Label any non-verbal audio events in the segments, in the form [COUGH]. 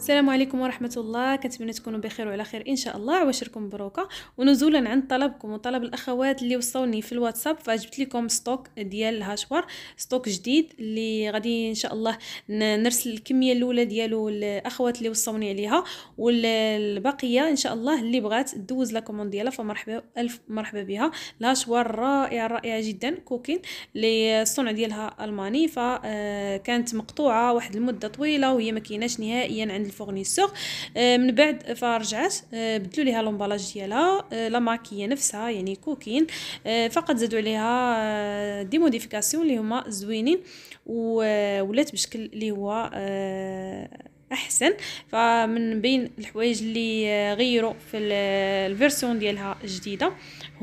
السلام عليكم ورحمة الله كنتمنى تكونوا بخير وعلى خير إن شاء الله وعشركم مبروكة ونزولا عند طلبكم وطلب الأخوات اللي وصلوني في الواتساب فجبت لكم ستوك ديال الهاشوار ستوك جديد اللي غادي إن شاء الله نرسل الكمية الأولى ديالو الأخوات اللي وصلوني عليها والبقية إن شاء الله اللي بغات دوز لا ديالها فمرحبا ألف مرحبا بها الهاشوار رائعة رائعة جدا كوكين اللي الصنع ديالها ألماني فكانت آه، مقطوعة واحد المدة طويلة وهي ما كيناش نهائيا عند الفورنيسور آه، من بعد فرجعت آه، بدلوا ليها لومبالاج ديالها آه، لا ماكيه نفسها يعني كوكين فقط زادوا عليها دي موديفيكاسيون اللي هما زوينين وولات بشكل اللي هو احسن فمن بين الحوايج اللي غيروا في الفيرسون ديالها الجديده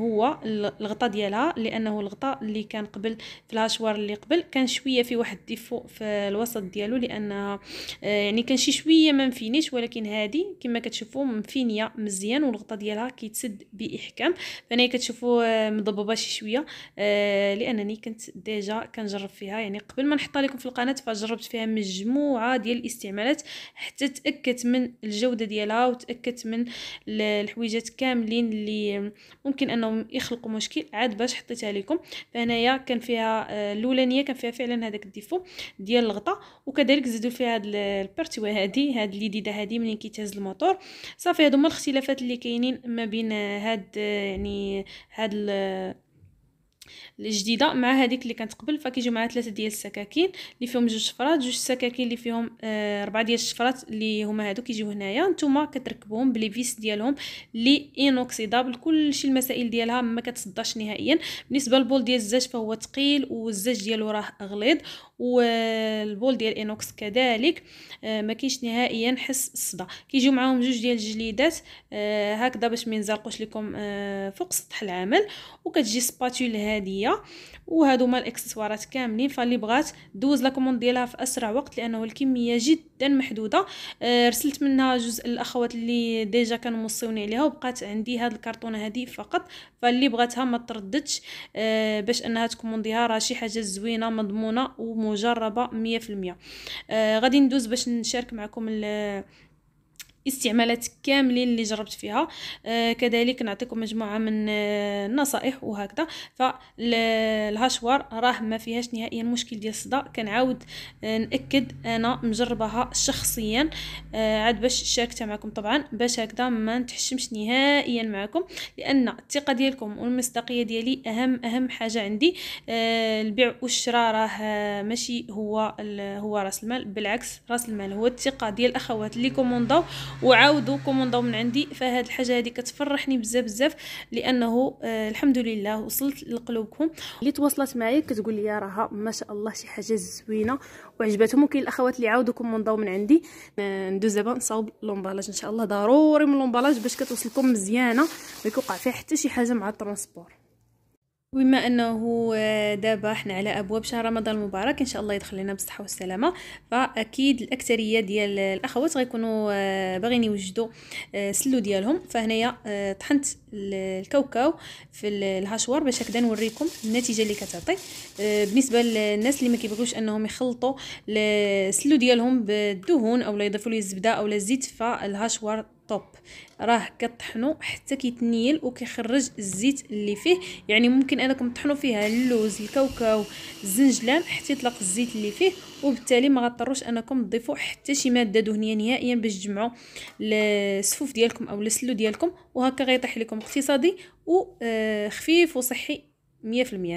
هو الغطاء ديالها لانه الغطاء اللي كان قبل في الهاشوار اللي قبل كان شويه في واحد ديفو في الوسط ديالو لانها آه، يعني كان شي شويه ما مفينيش ولكن هذه كما كتشوفوا مفينيه مزيان والغطاء ديالها كيتسد باحكام فانا كتشوفوا آه، مضببه شي شويه آه، لانني كنت ديجا كنجرب فيها يعني قبل ما نحطها لكم في القناه فجربت فيها مجموعه ديال الاستعمالات حتى تاكدت من الجوده ديالها وتاكدت من الحويجات كاملين اللي ممكن انهم يخلقوا مشكل عاد باش حطيتها لكم فهنايا كان فيها آه، الاولانيه كان فيها فعلا هذاك الديفو ديال الغطاء وكذلك زدوا فيها هاد البارتي هادي هاد اليديده هادي منين كيتهز الموتور صافي هادو هما الاختلافات اللي كاينين ما بين هاد آه، يعني هاد الجديده مع هذيك اللي كانت قبل فكيجيو معها ثلاثه ديال السكاكين اللي فيهم جوج شفرات جوج سكاكين اللي فيهم اربعه آه، ديال الشفرات اللي هما هادو كيجيو هنايا نتوما كتركبوهم بلي فيس ديالهم لي انوكسيدابل كلشي المسائل ديالها ما كتصداش نهائيا بالنسبه للبول ديال الزاج فهو ثقيل والزاج ديالو راه غليظ والبول ديال اينوكس كذلك آه، ما كاينش نهائيا حس الصدى كيجيو معاهم جوج ديال الجليدات آه، هكذا باش ما ينزلقوش لكم آه، فوق سطح العمل وكتجي سباتول هاديه وهادو هما الاكسسوارات كاملين فاللي بغات دوز لا كوموند ديالها في اسرع وقت لانه الكميه جدا محدوده رسلت منها جزء الاخوات اللي ديجا كانوا موصيوني عليها وبقات عندي هاد الكرتونه هذه فقط فاللي بغاتها ما ترددش باش انها تكومونديها راه شي حاجه زوينه مضمونه ومهمة مجربه 100% آه غادي ندوز باش نشارك معكم استعمالات كاملين اللي جربت فيها آه كذلك نعطيكم مجموعه من آه النصائح وهكذا فالهاشوار راه ما فيهاش نهائيا مشكل ديال الصداع كنعاود آه ناكد انا مجربها شخصيا آه عاد باش شاركتها معكم طبعا باش هكذا ما نتحشمش نهائيا معكم لان الثقه ديالكم والمصداقيه ديالي اهم اهم حاجه عندي آه البيع والشراء راه آه، ماشي هو هو راس المال بالعكس راس المال هو الثقه ديال الاخوات اللي كومونداو وعاودوا كومونداو من عندي فهاد الحاجه هذه كتفرحني بزاف بزاف لانه آه الحمد لله وصلت لقلوبكم اللي تواصلت معايا كتقول لي راها ما شاء الله شي حاجه زوينه وعجباتهم وكاين الاخوات اللي عاودوا كومونداو من عندي آه، ندوز دابا نصاوب لومبالاج ان شاء الله ضروري من لومبالاج باش كتوصلكم مزيانه ما يوقع فيها حتى شي حاجه مع الترونسبور وبما انه آه، دابا حنا على ابواب شهر رمضان المبارك ان شاء الله يدخل لنا بالصحه والسلامه فاكيد الاكثريه ديال الاخوات غيكونوا آه، باغيين يوجدوا السلو آه، ديالهم فهنايا طحنت الكاوكاو في الهشوار باش هكذا نوريكم النتيجه اللي كتعطي بالنسبه للناس اللي ما كيبغيوش انهم يخلطوا السلو ديالهم بالدهون او لا يضيفوا ليه الزبده او لا الزيت فالهشوار طوب راه كطحنو حتى كيتنيل وكيخرج الزيت اللي فيه يعني ممكن انكم تطحنوا فيها اللوز الكاوكاو الزنجلان حتى يطلق الزيت اللي فيه وبالتالي ما غضطروش انكم تضيفوا حتى شي ماده دهنيه نهائيا باش تجمعوا السفوف ديالكم او السلو ديالكم وهكا غيطيح لكم اقتصادي وخفيف آه، وصحي 100%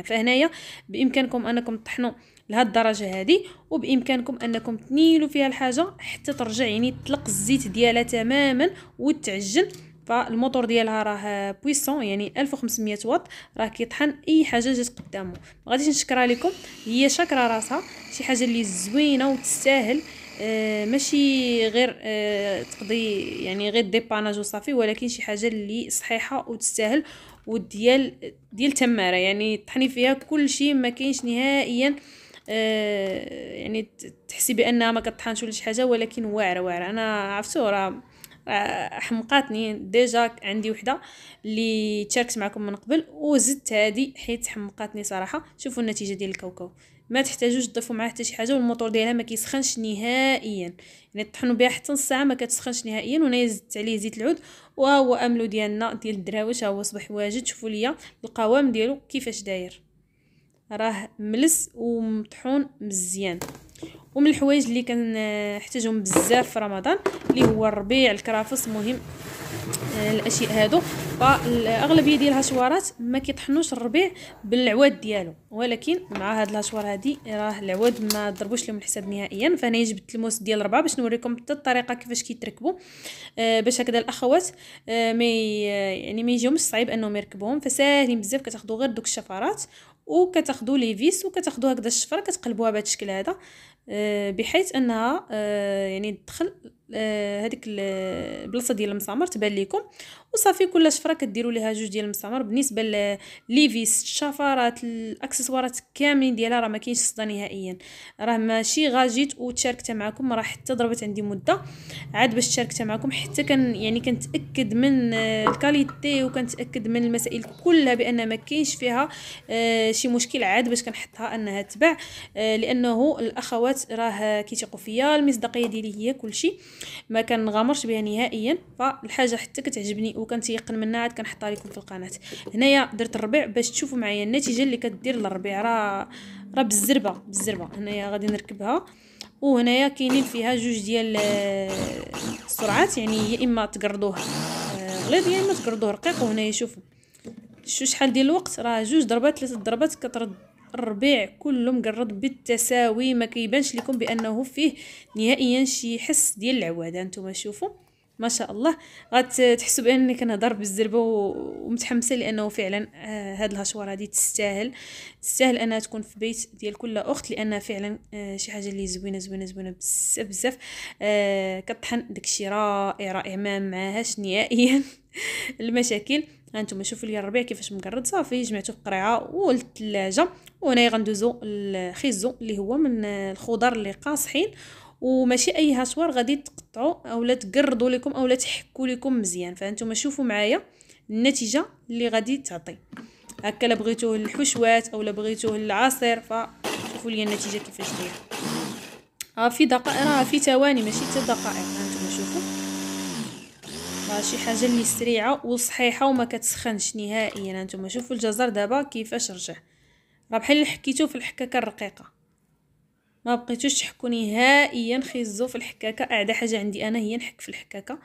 فهنايا بامكانكم انكم تطحنوا لهاد الدرجه هذه وبامكانكم انكم تنيلوا فيها الحاجه حتى ترجع يعني تطلق الزيت ديالها تماما وتعجن فالموتور ديالها راه بويسون يعني 1500 واط راه كيطحن اي حاجه جات قدامه ما غاديش نشكرها لكم هي شاكره راسها شي حاجه اللي زوينه وتستاهل آه ماشي غير آه تقضي يعني غير ديباناج وصافي ولكن شي حاجه اللي صحيحه وتستاهل وديال ديال تماره يعني طحني فيها كل شيء ما كاينش نهائيا آه، يعني تحسي بانها ما كطحنش ولا شي حاجه ولكن واعره واعره انا عرفتو راه آه، حمقاتني ديجا عندي وحده اللي تشاركت معكم من قبل وزدت هذه حيت حمقاتني صراحه شوفوا النتيجه ديال الكاوكاو ما تحتاجوش تضيفوا معاه حتى شي حاجه والموتور ديالها ما كيسخنش نهائيا يعني طحنوا بها حتى نص ساعه ما كتسخنش نهائيا وانا زدت عليه زيت العود وهو املو ديالنا ديال الدراويش هو صبح واجد شوفوا ليا القوام ديالو كيفاش داير راه ملس ومطحون مزيان ومن الحوايج اللي كنحتاجهم آه، بزاف في رمضان اللي هو الربيع الكرافس مهم آه، الاشياء هادو فالاغلبيه ديال الهشوارات ما كيطحنوش الربيع بالعواد ديالو ولكن مع هاد الهشوار هادي راه العواد ما ضربوش لهم الحساب نهائيا فانا جبت الموس ديال الربعه باش نوريكم حتى الطريقه كيفاش كيتركبوا آه باش هكذا الاخوات آه ما يعني ما يجيهمش صعيب انهم يركبوهم فساهلين بزاف كتاخذوا غير دوك الشفرات وكتاخذوا لي فيس وكتاخذوا هكذا الشفره كتقلبوها بهذا الشكل هذا آه، بحيث انها آه، يعني تدخل آه، هذيك البلاصه ديال المسامر تبان لكم وصافي كل شفره كديروا ليها جوج ديال المسامر بالنسبه ليفيس الشفرات الاكسسوارات كاملين ديالها راه ما كاينش صدا نهائيا راه ماشي غاجيت وتشاركتها معكم راه حتى ضربت عندي مده عاد باش شاركتها معكم حتى كان يعني كنتاكد من آه، الكاليتي وكنتاكد من المسائل كلها بان ما كاينش فيها آه، شي مشكل عاد باش كنحطها انها تباع لانه الاخوات راه كيثقوا فيا المصداقيه ديالي هي كلشي ما كنغامرش بها نهائيا فالحاجه حتى كتعجبني وكنتيقن منها عاد كنحطها لكم في القناه هنايا درت الربيع باش تشوفوا معايا النتيجه اللي كدير الربيع راه راه بالزربه بالزربه هنايا غادي نركبها وهنايا كاينين فيها جوج ديال آه، السرعات يعني يا اما تقرضوه آه، غليظ يا اما تقرضوه رقيق وهنايا شوفوا شو شحال ديال الوقت راه جوج ضربات ثلاثه ضربات كترد الربيع كله مقرض بالتساوي ما كيبانش لكم بانه فيه نهائيا شي حس ديال العواده انتم شوفوا ما شاء الله غتحسوا بانني كنهضر بالزربه ومتحمسه لانه فعلا آه، هاد الهشوار هادي تستاهل تستاهل انها تكون في بيت ديال كل اخت لانها فعلا آه، شي حاجه اللي زوينه زوينه زوينه بزاف بزاف آه، كطحن داكشي رائع رائع ما معاهاش نهائيا [LAUGHS] المشاكل هانتوما شوفوا لي الربيع كيفاش مقرد صافي جمعته في قريعه والثلاجه وهنايا غندوزو الخيزو اللي هو من الخضر اللي قاصحين وماشي اي هشوار غادي تقطعوا اولا تقرضوا لكم اولا تحكوا لكم مزيان فانتم شوفوا معايا النتيجه اللي غادي تعطي هكا لا بغيتوه للحشوات اولا بغيتوه للعصير فشوفوا لي النتيجه كيفاش دايره ها في دقائق راه في ثواني ماشي حتى دقائق هانتوما شوفوا راه شي حاجه اللي سريعه وصحيحه وما كتسخنش نهائيا هانتوما شوفوا الجزر دابا كيفاش رجع راه بحال اللي حكيتو في الحكاكه الرقيقه ما بقيتوش تحكوا نهائيا خيزو في الحكاكه اعدى حاجه عندي انا هي نحك في الحكاكه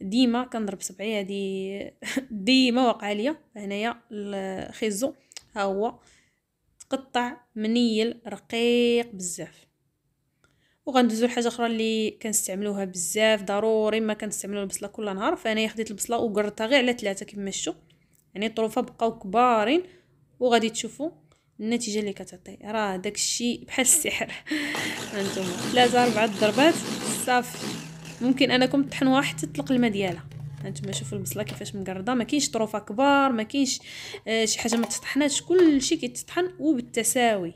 ديما كنضرب صبعي هادي [LAUGHS] ديما واقعه ليا هنايا الخيزو ها هو تقطع منيل رقيق بزاف وغندوزو لحاجه اخرى اللي كنستعملوها بزاف ضروري ما كنستعملو البصله كل نهار فانا خديت البصله وقرتها غير على ثلاثه كما شفتوا يعني الطروفه بقاو كبارين وغادي تشوفوا النتيجه اللي كتعطي راه داكشي بحال السحر [LAUGHS] هانتوما ثلاثه اربع ضربات صافي ممكن انكم تطحنوها حتى تطلق الماء ديالها هانتوما شوفوا البصله كيفاش مقرده ما كاينش طروفه كبار ما كاينش آه، شي حاجه ما تطحناش كلشي كيتطحن وبالتساوي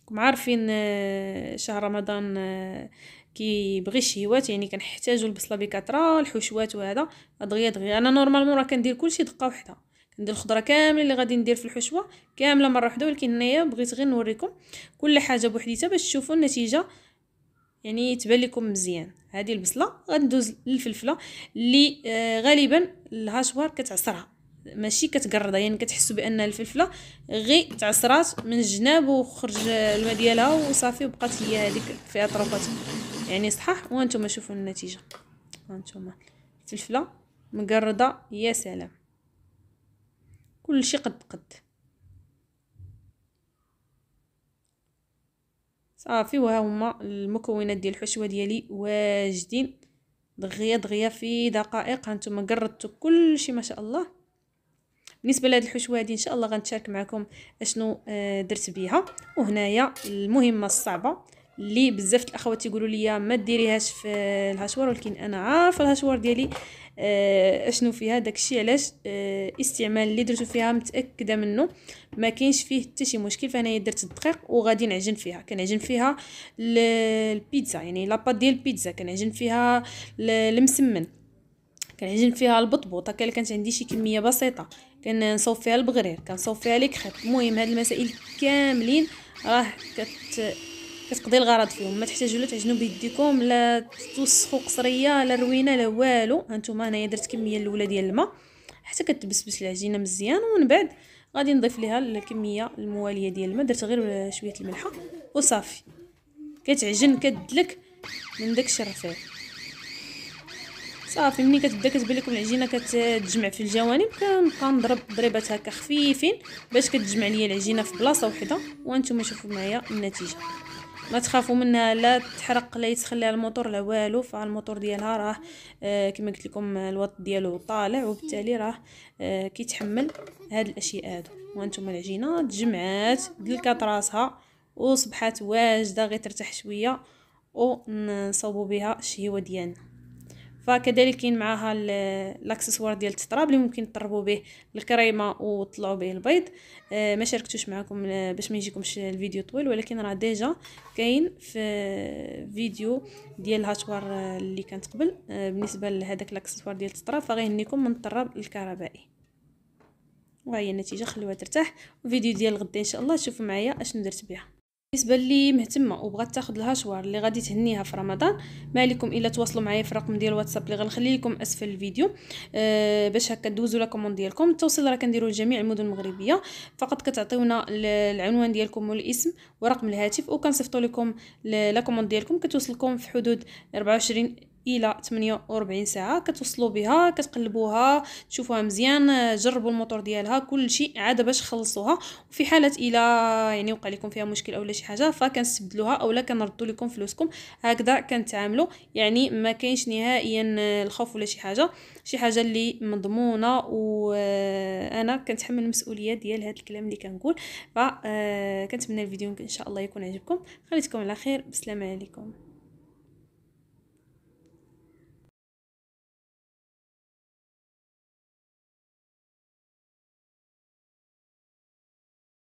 راكم عارفين آه، شهر رمضان آه، كيبغي الشهوات يعني كنحتاجوا البصله بكثره الحشوات وهذا دغيا دغيا انا نورمالمون راه كندير كلشي دقه وحده ندير الخضره كامله اللي غادي ندير في الحشوه كامله مره واحده ولكن هنايا بغيت غير نوريكم كل حاجه بوحديتها باش تشوفوا النتيجه يعني تبان لكم مزيان هذه البصله غندوز للفلفله اللي آه، غالبا الهاشوار كتعصرها ماشي كتقرضها يعني كتحسوا بان الفلفله غي تعصرات من الجناب وخرج الماء ديالها وصافي وبقات هي هذيك فيها طروفات يعني صحاح وانتم شوفوا النتيجه انتم الفلفله مقرضه يا سلام كلشي قد قد صافي وها هما المكونات ديال الحشوه ديالي واجدين دغيا دغيا في دقائق هانتوما كل كلشي ما شاء الله بالنسبه لهاد الحشوه هادي ان شاء الله غنتشارك معكم اشنو آه، درت بيها وهنايا المهمه الصعبه اللي بزاف الاخوات يقولوا لي ما ديريهاش في الهشوار ولكن انا عارفه الهشوار ديالي آه، اشنو فيها داكشي علاش الاستعمال آه، اللي درتو فيها متاكده منه ما كاينش فيه حتى شي مشكل فانا درت الدقيق وغادي نعجن فيها كنعجن فيها البيتزا يعني لاباط ديال البيتزا كنعجن فيها المسمن كنعجن فيها البطبوط هكا كانت عندي شي كميه بسيطه كنصوب فيها البغرير كنصوب فيها لي المهم هاد المسائل كاملين راه كت كتقضي الغرض فيهم ما تحتاجوا لا تعجنوا بيديكم لا توسخوا قصريه لا روينه لا والو هانتوما هنايا درت كميه الاولى ديال الماء حتى كتبسبس العجينه مزيان ومن بعد غادي نضيف ليها الكميه المواليه ديال الماء درت غير شويه الملحه وصافي كتعجن كدلك من داك الشرفيق صافي ملي كتبدا كتبان لكم العجينه كتجمع في الجوانب كنبقى نضرب ضربات هكا خفيفين باش كتجمع ليا العجينه في بلاصه وحده وانتم شوفوا معايا النتيجه ما تخافوا منها لا تحرق لا يتخلى الموتور لا والو فالموتور ديالها راه آه، كما قلت لكم الوط ديالو طالع وبالتالي راه آه، كيتحمل هاد الاشياء هادو وانتم العجينه تجمعات دلكات راسها وصبحات واجده غير ترتاح شويه ونصوبوا بها الشهيوه ديالنا فكذلك كاين معاها الاكسسوار ديال التطراب اللي ممكن تطربوا به الكريمه وتطلعوا به البيض آه، ما شاركتوش معكم آه، باش ما يجيكمش الفيديو طويل ولكن راه ديجا كاين في فيديو ديال الهاتوار آه، اللي كانت قبل بالنسبه لهذاك الاكسسوار ديال التطراب فغيهنيكم من الطراب الكهربائي وهي النتيجه خلوها ترتاح وفيديو ديال الغدا ان شاء الله شوفوا معايا اشنو درت بها بالنسبه اللي مهتمه وبغات تاخذ الهاشوار اللي غادي تهنيها في رمضان ما عليكم الا تواصلوا معايا في الرقم ديال الواتساب اللي غنخلي لكم اسفل الفيديو أه باش هكا دوزوا لا كوموند ديالكم التوصيل راه كنديروا لجميع المدن المغربيه فقط كتعطيونا العنوان ديالكم والاسم ورقم الهاتف وكنصيفطوا لكم لا كوموند ديالكم كتوصلكم في حدود 24 الى 48 ساعه كتوصلوا بها كتقلبوها تشوفوها مزيان جربوا الموتور ديالها كل شيء عاد باش خلصوها وفي حاله الى يعني وقع لكم فيها مشكل اولا شي حاجه فكنستبدلوها اولا كنردوا لكم فلوسكم هكذا كنتعاملوا يعني ما كاينش نهائيا الخوف ولا شي حاجه شي حاجه اللي مضمونه وانا آه، كنتحمل المسؤوليه ديال هذا الكلام اللي كنقول فكنتمنى آه، الفيديو ان شاء الله يكون عجبكم خليتكم على خير بسلام عليكم